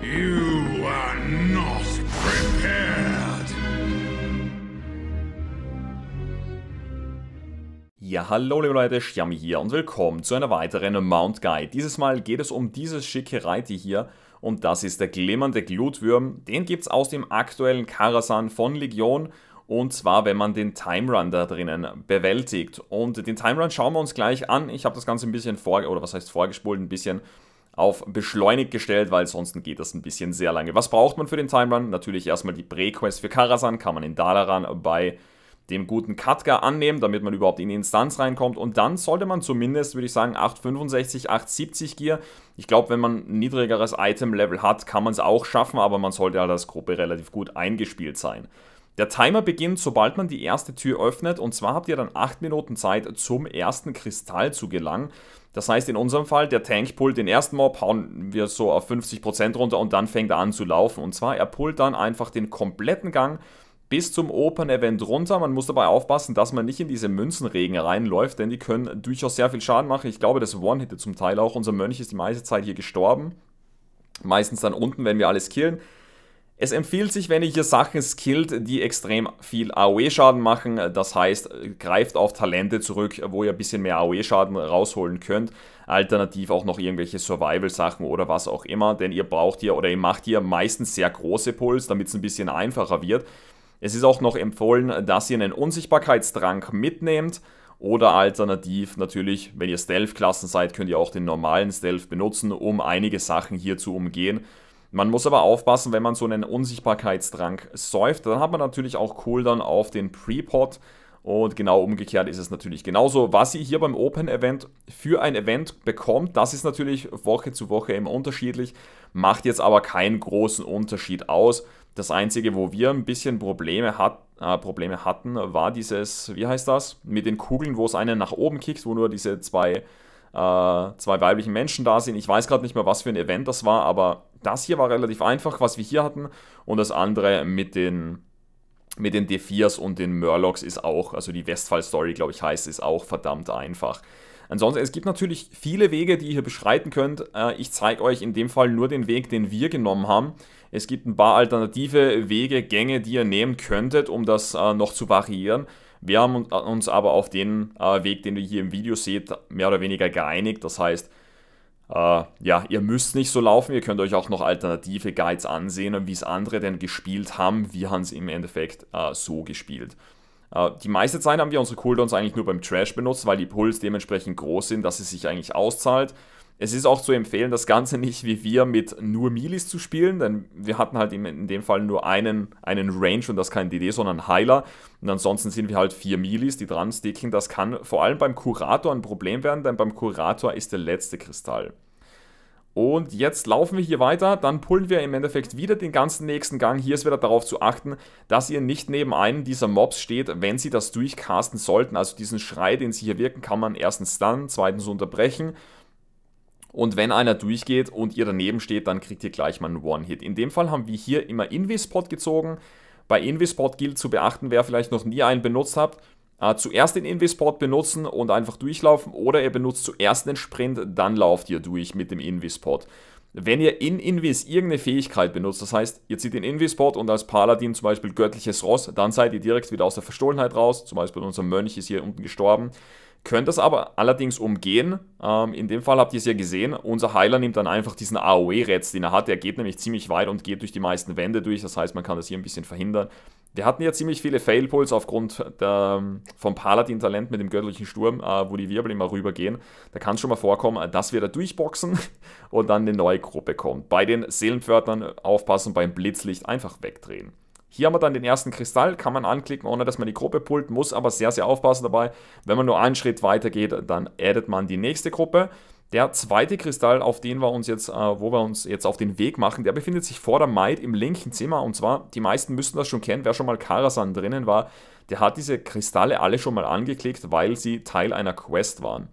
You are not prepared. Ja, hallo liebe Leute, Xiaomi hier und willkommen zu einer weiteren Mount Guide. Dieses Mal geht es um dieses schicke Reiti hier und das ist der glimmernde Glutwürm. Den gibt es aus dem aktuellen Karasan von Legion und zwar, wenn man den Time Run da drinnen bewältigt. Und den Time Run schauen wir uns gleich an. Ich habe das Ganze ein bisschen vor, oder was heißt vorgespult, ein bisschen auf beschleunigt gestellt, weil sonst geht das ein bisschen sehr lange. Was braucht man für den Time Natürlich erstmal die Pre-Quest für Karasan, kann man in Dalaran bei dem guten Katka annehmen, damit man überhaupt in die Instanz reinkommt. Und dann sollte man zumindest, würde ich sagen, 865, 870 Gear. Ich glaube, wenn man ein niedrigeres Item-Level hat, kann man es auch schaffen, aber man sollte halt als Gruppe relativ gut eingespielt sein. Der Timer beginnt, sobald man die erste Tür öffnet und zwar habt ihr dann 8 Minuten Zeit zum ersten Kristall zu gelangen. Das heißt in unserem Fall, der Tank pullt den ersten Mob, hauen wir so auf 50% runter und dann fängt er an zu laufen. Und zwar, er pullt dann einfach den kompletten Gang bis zum Open Event runter. Man muss dabei aufpassen, dass man nicht in diese Münzenregen reinläuft, denn die können durchaus sehr viel Schaden machen. Ich glaube, das One-Hitte zum Teil auch. Unser Mönch ist die meiste Zeit hier gestorben. Meistens dann unten, wenn wir alles killen. Es empfiehlt sich, wenn ihr hier Sachen skillt, die extrem viel AOE-Schaden machen. Das heißt, greift auf Talente zurück, wo ihr ein bisschen mehr AOE-Schaden rausholen könnt. Alternativ auch noch irgendwelche Survival-Sachen oder was auch immer. Denn ihr braucht hier oder ihr macht hier meistens sehr große Puls, damit es ein bisschen einfacher wird. Es ist auch noch empfohlen, dass ihr einen Unsichtbarkeitstrank mitnehmt. Oder alternativ natürlich, wenn ihr Stealth-Klassen seid, könnt ihr auch den normalen Stealth benutzen, um einige Sachen hier zu umgehen. Man muss aber aufpassen, wenn man so einen Unsichtbarkeitsdrang säuft, dann hat man natürlich auch Cooldown auf den pre pod Und genau umgekehrt ist es natürlich genauso. Was ihr hier beim Open Event für ein Event bekommt, das ist natürlich Woche zu Woche eben unterschiedlich, macht jetzt aber keinen großen Unterschied aus. Das Einzige, wo wir ein bisschen Probleme, hat, äh, Probleme hatten, war dieses, wie heißt das, mit den Kugeln, wo es einen nach oben kickt, wo nur diese zwei, äh, zwei weiblichen Menschen da sind. Ich weiß gerade nicht mehr, was für ein Event das war, aber das hier war relativ einfach, was wir hier hatten. Und das andere mit den, mit den D4s und den Murlocs ist auch, also die Westfall-Story, glaube ich, heißt, ist auch verdammt einfach. Ansonsten, es gibt natürlich viele Wege, die ihr hier beschreiten könnt. Äh, ich zeige euch in dem Fall nur den Weg, den wir genommen haben. Es gibt ein paar alternative Wege, Gänge, die ihr nehmen könntet, um das äh, noch zu variieren. Wir haben uns äh, aber auf den Weg, den ihr hier im Video seht, mehr oder weniger geeinigt. Das heißt, Uh, ja, ihr müsst nicht so laufen, ihr könnt euch auch noch alternative Guides ansehen und wie es andere denn gespielt haben. Wir haben es im Endeffekt uh, so gespielt. Uh, die meiste Zeit haben wir unsere Cooldowns eigentlich nur beim Trash benutzt, weil die Pulls dementsprechend groß sind, dass es sich eigentlich auszahlt. Es ist auch zu empfehlen, das Ganze nicht wie wir mit nur Milis zu spielen, denn wir hatten halt in dem Fall nur einen, einen Range und das kein DD, sondern Heiler. Und ansonsten sind wir halt vier Milis, die dran sticken. Das kann vor allem beim Kurator ein Problem werden, denn beim Kurator ist der letzte Kristall. Und jetzt laufen wir hier weiter, dann pullen wir im Endeffekt wieder den ganzen nächsten Gang. Hier ist wieder darauf zu achten, dass ihr nicht neben einem dieser Mobs steht, wenn sie das durchcasten sollten. Also diesen Schrei, den sie hier wirken, kann man erstens dann, zweitens unterbrechen und wenn einer durchgeht und ihr daneben steht, dann kriegt ihr gleich mal einen One-Hit. In dem Fall haben wir hier immer Invispot gezogen. Bei Invispot gilt zu beachten, wer vielleicht noch nie einen benutzt hat, äh, zuerst den Invispot benutzen und einfach durchlaufen oder ihr benutzt zuerst den Sprint, dann lauft ihr durch mit dem Invispot. Wenn ihr in Invis irgendeine Fähigkeit benutzt, das heißt, ihr zieht den Invispot und als Paladin zum Beispiel göttliches Ross, dann seid ihr direkt wieder aus der Verstohlenheit raus. Zum Beispiel unser Mönch ist hier unten gestorben. Könnt das aber allerdings umgehen. Ähm, in dem Fall habt ihr es ja gesehen. Unser Heiler nimmt dann einfach diesen AOE-Retz, den er hat. Der geht nämlich ziemlich weit und geht durch die meisten Wände durch. Das heißt, man kann das hier ein bisschen verhindern. Wir hatten ja ziemlich viele Failpulls aufgrund der, vom Paladin-Talent mit dem göttlichen Sturm, äh, wo die Wirbel immer rübergehen. Da kann es schon mal vorkommen, äh, dass wir da durchboxen und dann eine neue Gruppe kommt. Bei den Seelenpförtern aufpassen, beim Blitzlicht einfach wegdrehen. Hier haben wir dann den ersten Kristall, kann man anklicken, ohne dass man die Gruppe pullt, muss aber sehr, sehr aufpassen dabei. Wenn man nur einen Schritt weiter geht, dann addet man die nächste Gruppe. Der zweite Kristall, auf den wir uns jetzt, äh, wo wir uns jetzt auf den Weg machen, der befindet sich vor der Maid im linken Zimmer. Und zwar, die meisten müssten das schon kennen, wer schon mal Karasan drinnen war, der hat diese Kristalle alle schon mal angeklickt, weil sie Teil einer Quest waren.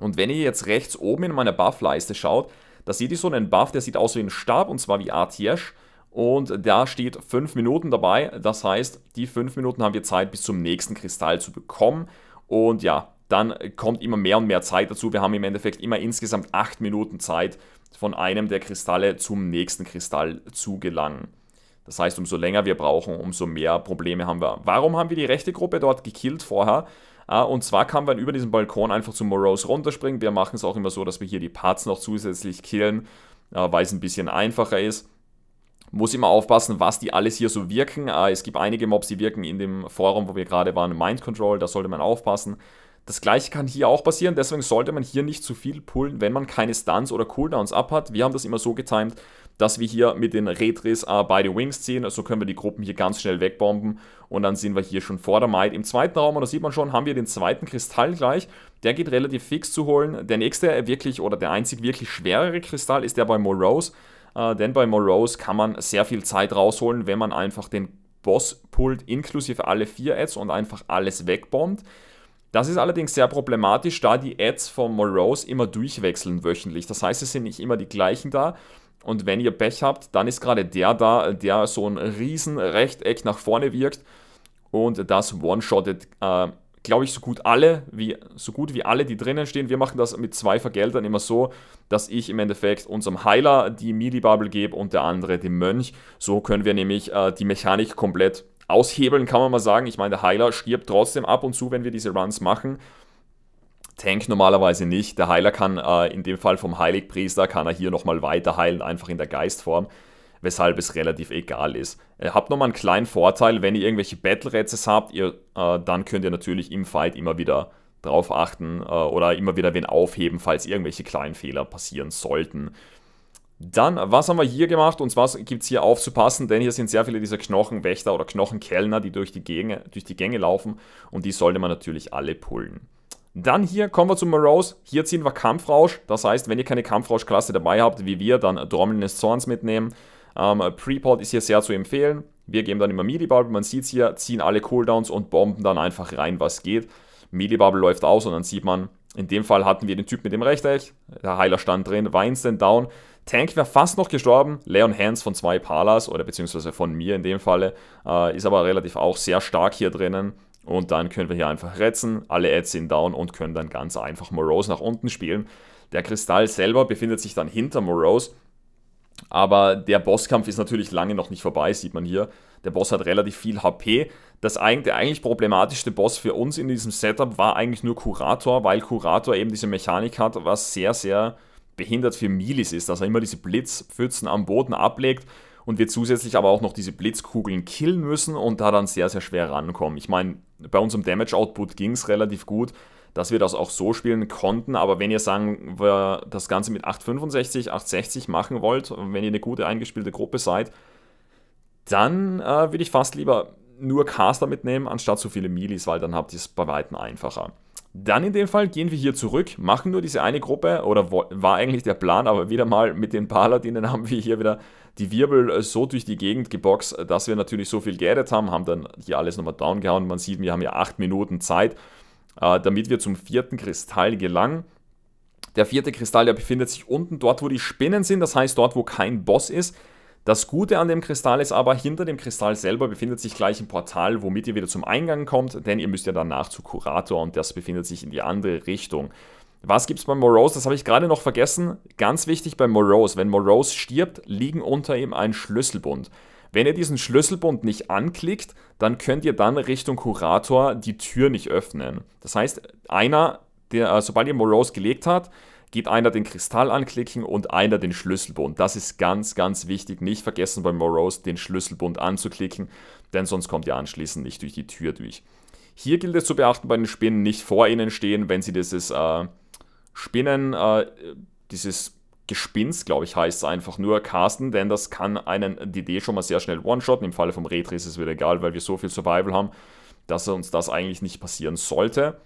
Und wenn ihr jetzt rechts oben in meiner Buff-Leiste schaut, da seht ihr so einen Buff, der sieht aus wie ein Stab, und zwar wie Artiesch. Und da steht 5 Minuten dabei. Das heißt, die 5 Minuten haben wir Zeit, bis zum nächsten Kristall zu bekommen. Und ja, dann kommt immer mehr und mehr Zeit dazu. Wir haben im Endeffekt immer insgesamt 8 Minuten Zeit, von einem der Kristalle zum nächsten Kristall zu gelangen. Das heißt, umso länger wir brauchen, umso mehr Probleme haben wir. Warum haben wir die rechte Gruppe dort gekillt vorher? Ah, und zwar kann man über diesen Balkon einfach zu Morose runterspringen. Wir machen es auch immer so, dass wir hier die Parts noch zusätzlich killen, ah, weil es ein bisschen einfacher ist. Muss immer aufpassen, was die alles hier so wirken. Äh, es gibt einige Mobs, die wirken in dem Forum, wo wir gerade waren, Mind Control, da sollte man aufpassen. Das gleiche kann hier auch passieren, deswegen sollte man hier nicht zu viel pullen, wenn man keine Stunts oder Cooldowns ab hat. Wir haben das immer so getimed, dass wir hier mit den Retris äh, beide Wings ziehen. So also können wir die Gruppen hier ganz schnell wegbomben und dann sind wir hier schon vor der Might Im zweiten Raum, und da sieht man schon, haben wir den zweiten Kristall gleich. Der geht relativ fix zu holen. Der nächste äh, wirklich oder der einzig wirklich schwerere Kristall ist der bei Morose. Äh, denn bei Morose kann man sehr viel Zeit rausholen, wenn man einfach den Boss pullt, inklusive alle vier Ads und einfach alles wegbombt. Das ist allerdings sehr problematisch, da die Ads von Morose immer durchwechseln wöchentlich. Das heißt, es sind nicht immer die gleichen da. Und wenn ihr Pech habt, dann ist gerade der da, der so ein riesen Rechteck nach vorne wirkt und das one-shottet äh, glaube ich, so gut alle, wie, so gut wie alle, die drinnen stehen. Wir machen das mit zwei Vergeltern immer so, dass ich im Endeffekt unserem Heiler die Midi-Bubble gebe und der andere dem Mönch. So können wir nämlich äh, die Mechanik komplett aushebeln, kann man mal sagen. Ich meine, der Heiler stirbt trotzdem ab und zu, wenn wir diese Runs machen. Tank normalerweise nicht. Der Heiler kann äh, in dem Fall vom Heiligpriester, kann er hier nochmal weiter heilen, einfach in der Geistform weshalb es relativ egal ist. Ihr äh, habt nochmal einen kleinen Vorteil, wenn ihr irgendwelche Battle-Rätsels habt, ihr, äh, dann könnt ihr natürlich im Fight immer wieder drauf achten äh, oder immer wieder wen aufheben, falls irgendwelche kleinen Fehler passieren sollten. Dann, was haben wir hier gemacht und was gibt es hier aufzupassen? Denn hier sind sehr viele dieser Knochenwächter oder Knochenkellner, die durch die, Gänge, durch die Gänge laufen und die sollte man natürlich alle pullen. Dann hier kommen wir zu Morose. Hier ziehen wir Kampfrausch. Das heißt, wenn ihr keine Kampfrausch-Klasse dabei habt, wie wir, dann Trommeln des Zorns mitnehmen. Ähm, Pre-Pod ist hier sehr zu empfehlen. Wir geben dann immer midi bubble man sieht es hier, ziehen alle Cooldowns und bomben dann einfach rein, was geht. midi bubble läuft aus und dann sieht man, in dem Fall hatten wir den Typ mit dem Rechteck, der Heiler stand drin, Weins instant down. Tank wäre fast noch gestorben, Leon Hands von zwei Palas oder beziehungsweise von mir in dem Falle, äh, ist aber relativ auch sehr stark hier drinnen. Und dann können wir hier einfach retzen, alle Ads sind down und können dann ganz einfach Morose nach unten spielen. Der Kristall selber befindet sich dann hinter Morose aber der Bosskampf ist natürlich lange noch nicht vorbei, sieht man hier. Der Boss hat relativ viel HP. Das eigentlich, der eigentlich problematischste Boss für uns in diesem Setup war eigentlich nur Kurator, weil Kurator eben diese Mechanik hat, was sehr, sehr behindert für Milis ist, dass er immer diese Blitzpfützen am Boden ablegt und wir zusätzlich aber auch noch diese Blitzkugeln killen müssen und da dann sehr, sehr schwer rankommen. Ich meine, bei unserem Damage-Output ging es relativ gut, dass wir das auch so spielen konnten. Aber wenn ihr sagen, wir das Ganze mit 865, 860 machen wollt, wenn ihr eine gute eingespielte Gruppe seid, dann äh, würde ich fast lieber nur Caster mitnehmen, anstatt so viele Milis, weil dann habt ihr es bei Weitem einfacher. Dann in dem Fall gehen wir hier zurück, machen nur diese eine Gruppe, oder war eigentlich der Plan, aber wieder mal mit den Paladinen haben wir hier wieder die Wirbel äh, so durch die Gegend geboxt, äh, dass wir natürlich so viel gerettet haben, haben dann hier alles nochmal downgehauen. Man sieht, wir haben ja 8 Minuten Zeit äh, damit wir zum vierten Kristall gelangen. Der vierte Kristall, der befindet sich unten dort, wo die Spinnen sind, das heißt dort, wo kein Boss ist. Das Gute an dem Kristall ist aber, hinter dem Kristall selber befindet sich gleich ein Portal, womit ihr wieder zum Eingang kommt, denn ihr müsst ja danach zu Kurator und das befindet sich in die andere Richtung. Was gibt es bei Morose? Das habe ich gerade noch vergessen. Ganz wichtig bei Morose, wenn Morose stirbt, liegen unter ihm ein Schlüsselbund. Wenn ihr diesen Schlüsselbund nicht anklickt, dann könnt ihr dann Richtung Kurator die Tür nicht öffnen. Das heißt, einer, der, äh, sobald ihr Morose gelegt hat, geht einer den Kristall anklicken und einer den Schlüsselbund. Das ist ganz, ganz wichtig. Nicht vergessen bei Morose den Schlüsselbund anzuklicken, denn sonst kommt ihr anschließend nicht durch die Tür durch. Hier gilt es zu beachten, bei den Spinnen nicht vor ihnen stehen, wenn sie dieses äh, Spinnen, äh, dieses Gespinst, glaube ich, heißt es einfach nur casten, denn das kann einen DD schon mal sehr schnell one-shotten. Im Falle vom Retri ist es wieder egal, weil wir so viel Survival haben, dass uns das eigentlich nicht passieren sollte.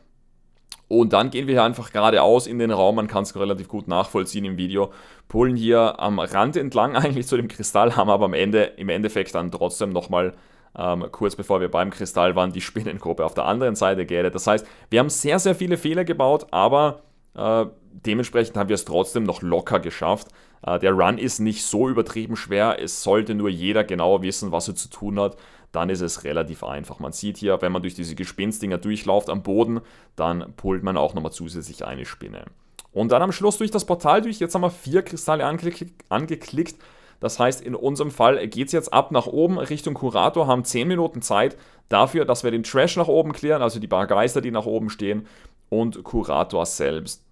Und dann gehen wir hier einfach geradeaus in den Raum, man kann es relativ gut nachvollziehen im Video, pullen hier am Rand entlang eigentlich zu dem Kristall, haben aber am Ende, im Endeffekt dann trotzdem nochmal ähm, kurz bevor wir beim Kristall waren, die Spinnengruppe auf der anderen Seite geerdet. Das heißt, wir haben sehr, sehr viele Fehler gebaut, aber äh, dementsprechend haben wir es trotzdem noch locker geschafft. Äh, der Run ist nicht so übertrieben schwer, es sollte nur jeder genau wissen, was er zu tun hat, dann ist es relativ einfach. Man sieht hier, wenn man durch diese Gespinstdinger durchläuft am Boden, dann pullt man auch nochmal zusätzlich eine Spinne. Und dann am Schluss durch das Portal durch, jetzt haben wir vier Kristalle angeklickt, angeklickt. Das heißt, in unserem Fall geht es jetzt ab nach oben Richtung Kurator, haben 10 Minuten Zeit dafür, dass wir den Trash nach oben klären, also die paar Geister, die nach oben stehen und Kurator selbst.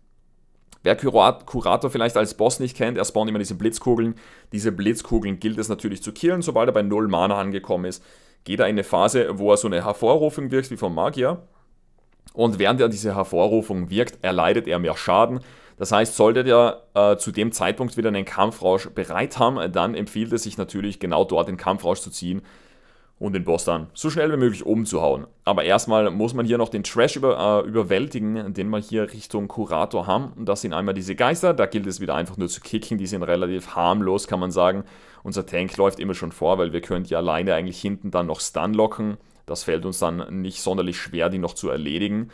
Wer Kurator vielleicht als Boss nicht kennt, er spawnt immer diese Blitzkugeln. Diese Blitzkugeln gilt es natürlich zu killen. Sobald er bei 0 Mana angekommen ist, geht er in eine Phase, wo er so eine Hervorrufung wirkt wie vom Magier. Und während er diese Hervorrufung wirkt, erleidet er mehr Schaden. Das heißt, solltet ihr äh, zu dem Zeitpunkt wieder einen Kampfrausch bereit haben, dann empfiehlt es sich natürlich genau dort den Kampfrausch zu ziehen, und den Boss dann so schnell wie möglich umzuhauen. Aber erstmal muss man hier noch den Trash über, äh, überwältigen, den wir hier Richtung Kurator haben. Und das sind einmal diese Geister, da gilt es wieder einfach nur zu kicken, die sind relativ harmlos, kann man sagen. Unser Tank läuft immer schon vor, weil wir können ja alleine eigentlich hinten dann noch Stun locken. Das fällt uns dann nicht sonderlich schwer, die noch zu erledigen.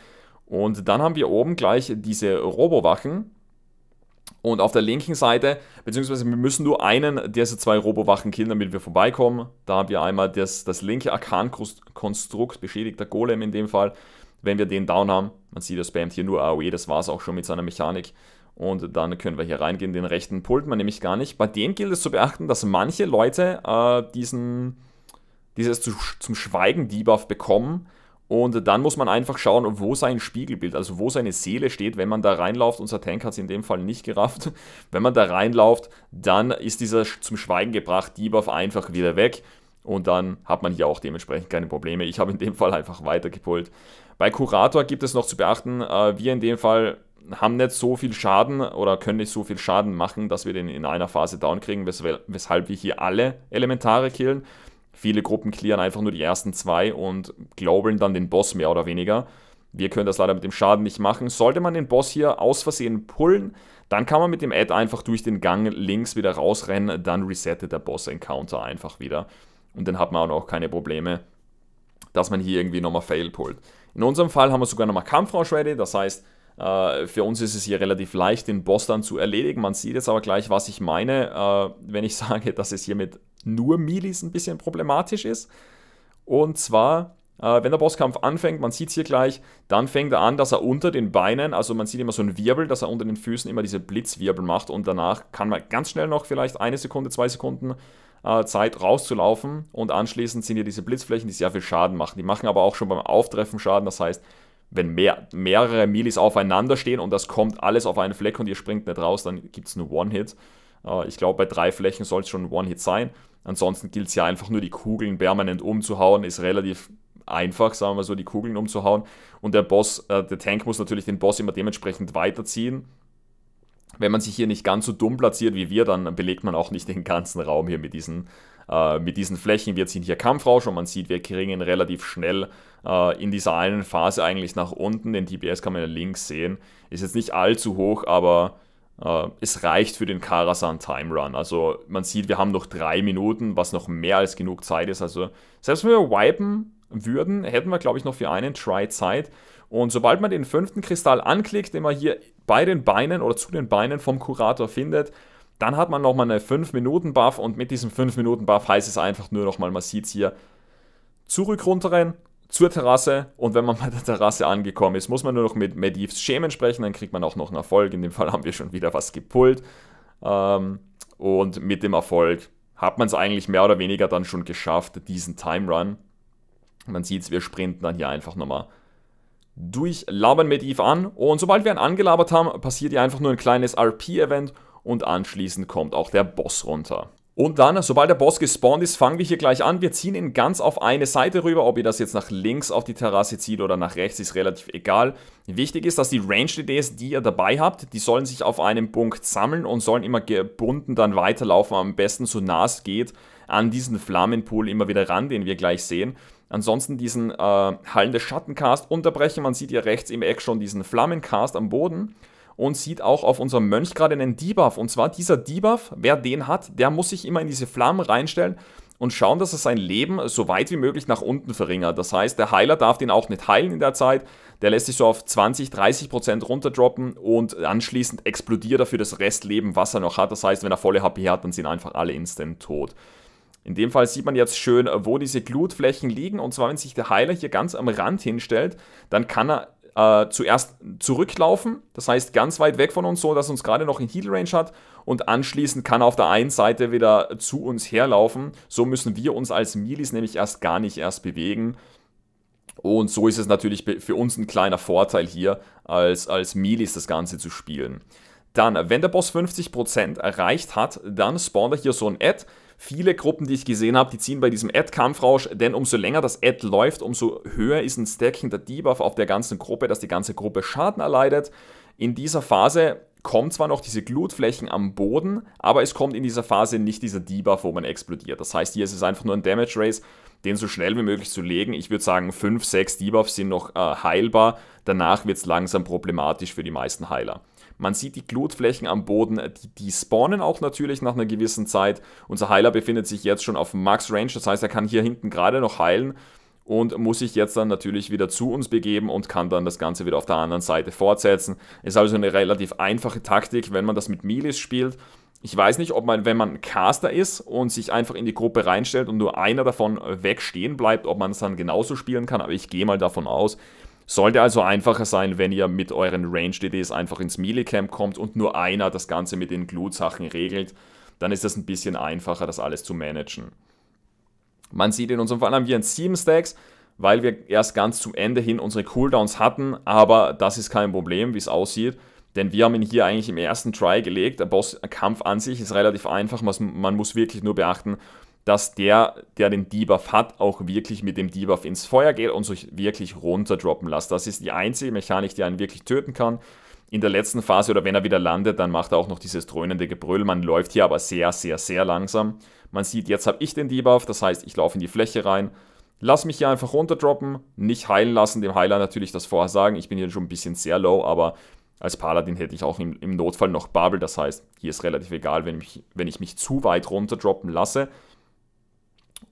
Und dann haben wir oben gleich diese Robowachen, und auf der linken Seite, beziehungsweise wir müssen nur einen dieser zwei Robowachen killen, damit wir vorbeikommen. Da haben wir einmal das, das linke Arkan-Konstrukt, beschädigter Golem in dem Fall. Wenn wir den down haben, man sieht, er spammt hier nur AOE, das war es auch schon mit seiner Mechanik. Und dann können wir hier reingehen, den rechten pullt man nämlich gar nicht. Bei dem gilt es zu beachten, dass manche Leute äh, diesen, dieses zu, zum Schweigen-Debuff bekommen, und dann muss man einfach schauen, wo sein Spiegelbild, also wo seine Seele steht, wenn man da reinläuft. Unser Tank hat es in dem Fall nicht gerafft. Wenn man da reinläuft, dann ist dieser zum Schweigen gebracht Debuff einfach wieder weg. Und dann hat man hier auch dementsprechend keine Probleme. Ich habe in dem Fall einfach weitergepult. Bei Kurator gibt es noch zu beachten, äh, wir in dem Fall haben nicht so viel Schaden oder können nicht so viel Schaden machen, dass wir den in einer Phase down kriegen, weshalb wir hier alle Elementare killen. Viele Gruppen clearen einfach nur die ersten zwei und globeln dann den Boss mehr oder weniger. Wir können das leider mit dem Schaden nicht machen. Sollte man den Boss hier aus Versehen pullen, dann kann man mit dem Ad einfach durch den Gang links wieder rausrennen, dann resettet der Boss-Encounter einfach wieder. Und dann hat man auch noch keine Probleme, dass man hier irgendwie nochmal Fail pullt. In unserem Fall haben wir sogar nochmal Kampfrausch ready, das heißt, äh, für uns ist es hier relativ leicht, den Boss dann zu erledigen. Man sieht jetzt aber gleich, was ich meine, äh, wenn ich sage, dass es hier mit nur Milis ein bisschen problematisch ist. Und zwar, äh, wenn der Bosskampf anfängt, man sieht es hier gleich, dann fängt er an, dass er unter den Beinen, also man sieht immer so einen Wirbel, dass er unter den Füßen immer diese Blitzwirbel macht und danach kann man ganz schnell noch vielleicht eine Sekunde, zwei Sekunden Zeit rauszulaufen und anschließend sind hier diese Blitzflächen, die sehr viel Schaden machen. Die machen aber auch schon beim Auftreffen Schaden, das heißt, wenn mehr, mehrere Milis aufeinander stehen und das kommt alles auf einen Fleck und ihr springt nicht raus, dann gibt es nur One-Hit. Äh, ich glaube, bei drei Flächen soll es schon One-Hit sein. Ansonsten gilt es ja einfach nur, die Kugeln permanent umzuhauen, ist relativ einfach, sagen wir so, die Kugeln umzuhauen. Und der Boss, äh, der Tank muss natürlich den Boss immer dementsprechend weiterziehen. Wenn man sich hier nicht ganz so dumm platziert wie wir, dann belegt man auch nicht den ganzen Raum hier mit diesen äh, mit diesen Flächen wird es hier Kampfrausch und man sieht, wir kriegen relativ schnell äh, in dieser einen Phase eigentlich nach unten. Den TPS kann man ja links sehen. Ist jetzt nicht allzu hoch, aber äh, es reicht für den Karasan Time Run. Also man sieht, wir haben noch drei Minuten, was noch mehr als genug Zeit ist. Also selbst wenn wir wipen würden, hätten wir, glaube ich, noch für einen Try Zeit. Und sobald man den fünften Kristall anklickt, den man hier bei den Beinen oder zu den Beinen vom Kurator findet, dann hat man nochmal eine 5-Minuten-Buff und mit diesem 5-Minuten-Buff heißt es einfach nur nochmal, man sieht es hier, zurück runterrennen, zur Terrasse und wenn man bei der Terrasse angekommen ist, muss man nur noch mit Medivs Schemen sprechen, dann kriegt man auch noch einen Erfolg. In dem Fall haben wir schon wieder was gepullt. Ähm, und mit dem Erfolg hat man es eigentlich mehr oder weniger dann schon geschafft, diesen Time Run. Man sieht es, wir sprinten dann hier einfach nochmal durch, labern Mediv an und sobald wir ihn angelabert haben, passiert hier einfach nur ein kleines RP-Event und anschließend kommt auch der Boss runter. Und dann, sobald der Boss gespawnt ist, fangen wir hier gleich an. Wir ziehen ihn ganz auf eine Seite rüber. Ob ihr das jetzt nach links auf die Terrasse zieht oder nach rechts, ist relativ egal. Wichtig ist, dass die Ranged-DDs, die ihr dabei habt, die sollen sich auf einem Punkt sammeln und sollen immer gebunden dann weiterlaufen. Am besten so nah es geht an diesen Flammenpool immer wieder ran, den wir gleich sehen. Ansonsten diesen äh, Hallen des Schattencast unterbrechen. Man sieht hier rechts im Eck schon diesen Flammencast am Boden und sieht auch auf unserem Mönch gerade einen Debuff. Und zwar dieser Debuff, wer den hat, der muss sich immer in diese Flammen reinstellen und schauen, dass er sein Leben so weit wie möglich nach unten verringert. Das heißt, der Heiler darf den auch nicht heilen in der Zeit. Der lässt sich so auf 20, 30 Prozent runterdroppen und anschließend explodiert er für das Restleben, was er noch hat. Das heißt, wenn er volle HP hat, dann sind einfach alle instant tot. In dem Fall sieht man jetzt schön, wo diese Glutflächen liegen. Und zwar, wenn sich der Heiler hier ganz am Rand hinstellt, dann kann er äh, zuerst zurücklaufen, das heißt ganz weit weg von uns, so dass uns gerade noch in Heal Range hat und anschließend kann er auf der einen Seite wieder zu uns herlaufen. So müssen wir uns als Milis nämlich erst gar nicht erst bewegen. Und so ist es natürlich für uns ein kleiner Vorteil hier, als, als Milis das Ganze zu spielen. Dann, wenn der Boss 50% erreicht hat, dann spawnt er hier so ein Ad. Viele Gruppen, die ich gesehen habe, die ziehen bei diesem Ad-Kampfrausch, denn umso länger das Ad läuft, umso höher ist ein Stack hinter Debuff auf der ganzen Gruppe, dass die ganze Gruppe Schaden erleidet. In dieser Phase kommen zwar noch diese Glutflächen am Boden, aber es kommt in dieser Phase nicht dieser Debuff, wo man explodiert. Das heißt, hier ist es einfach nur ein Damage Race, den so schnell wie möglich zu legen. Ich würde sagen, 5, 6 Debuffs sind noch äh, heilbar. Danach wird es langsam problematisch für die meisten Heiler. Man sieht die Glutflächen am Boden, die, die spawnen auch natürlich nach einer gewissen Zeit. Unser Heiler befindet sich jetzt schon auf Max Range, das heißt, er kann hier hinten gerade noch heilen und muss sich jetzt dann natürlich wieder zu uns begeben und kann dann das Ganze wieder auf der anderen Seite fortsetzen. Ist also eine relativ einfache Taktik, wenn man das mit Milis spielt. Ich weiß nicht, ob man, wenn man Caster ist und sich einfach in die Gruppe reinstellt und nur einer davon wegstehen bleibt, ob man es dann genauso spielen kann, aber ich gehe mal davon aus, sollte also einfacher sein, wenn ihr mit euren Ranged-DDs einfach ins Melee-Camp kommt und nur einer das Ganze mit den Glut-Sachen regelt, dann ist das ein bisschen einfacher, das alles zu managen. Man sieht, in unserem Fall haben wir ein 7 Stacks, weil wir erst ganz zum Ende hin unsere Cooldowns hatten, aber das ist kein Problem, wie es aussieht. Denn wir haben ihn hier eigentlich im ersten Try gelegt. Der Bosskampf an sich ist relativ einfach. Man muss wirklich nur beachten, dass der, der den Debuff hat, auch wirklich mit dem Debuff ins Feuer geht und sich wirklich runterdroppen lässt. Das ist die einzige Mechanik, die einen wirklich töten kann. In der letzten Phase oder wenn er wieder landet, dann macht er auch noch dieses dröhnende Gebrüll. Man läuft hier aber sehr, sehr, sehr langsam. Man sieht, jetzt habe ich den Debuff, das heißt, ich laufe in die Fläche rein, lass mich hier einfach runterdroppen, nicht heilen lassen, dem Heiler natürlich das vorher sagen. Ich bin hier schon ein bisschen sehr low, aber als Paladin hätte ich auch im, im Notfall noch Bubble. Das heißt, hier ist relativ egal, wenn, mich, wenn ich mich zu weit runterdroppen lasse.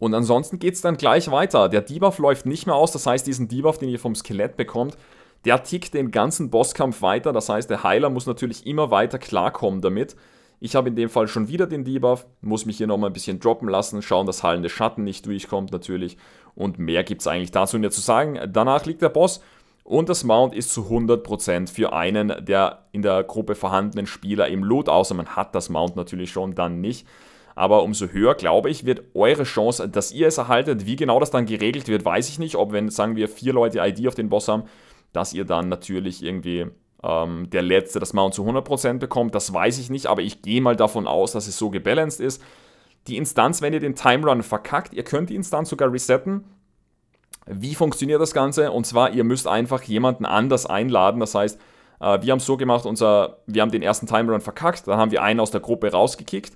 Und ansonsten geht es dann gleich weiter. Der Debuff läuft nicht mehr aus, das heißt, diesen Debuff, den ihr vom Skelett bekommt, der tickt den ganzen Bosskampf weiter. Das heißt, der Heiler muss natürlich immer weiter klarkommen damit. Ich habe in dem Fall schon wieder den Debuff, muss mich hier nochmal ein bisschen droppen lassen, schauen, dass hallende Schatten nicht durchkommt natürlich. Und mehr gibt es eigentlich dazu mir zu sagen. Danach liegt der Boss und das Mount ist zu 100% für einen der in der Gruppe vorhandenen Spieler im Loot, außer man hat das Mount natürlich schon, dann nicht aber umso höher, glaube ich, wird eure Chance, dass ihr es erhaltet. Wie genau das dann geregelt wird, weiß ich nicht. Ob wenn, sagen wir, vier Leute ID auf den Boss haben, dass ihr dann natürlich irgendwie ähm, der Letzte das Mount zu 100% bekommt. Das weiß ich nicht, aber ich gehe mal davon aus, dass es so gebalanced ist. Die Instanz, wenn ihr den Time Run verkackt, ihr könnt die Instanz sogar resetten. Wie funktioniert das Ganze? Und zwar, ihr müsst einfach jemanden anders einladen. Das heißt, äh, wir haben es so gemacht, unser, wir haben den ersten Time Run verkackt, dann haben wir einen aus der Gruppe rausgekickt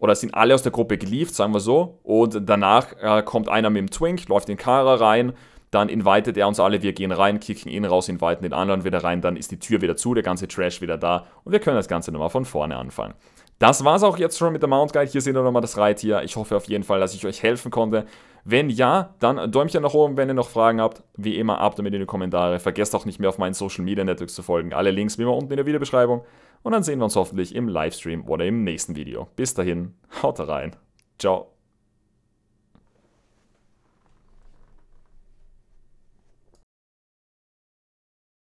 oder sind alle aus der Gruppe geliefert, sagen wir so. Und danach äh, kommt einer mit dem Twink, läuft in Kara rein, dann invitet er uns alle, wir gehen rein, kicken ihn raus, inviten den anderen wieder rein, dann ist die Tür wieder zu, der ganze Trash wieder da und wir können das Ganze nochmal von vorne anfangen. Das war's auch jetzt schon mit der Mount Guide. Hier sehen wir nochmal das Reittier. Ich hoffe auf jeden Fall, dass ich euch helfen konnte. Wenn ja, dann Däumchen nach oben, wenn ihr noch Fragen habt. Wie immer, ab damit in die Kommentare. Vergesst auch nicht mehr auf meinen Social Media Networks zu folgen. Alle Links wie immer unten in der Videobeschreibung. Und dann sehen wir uns hoffentlich im Livestream oder im nächsten Video. Bis dahin, haut rein. Ciao.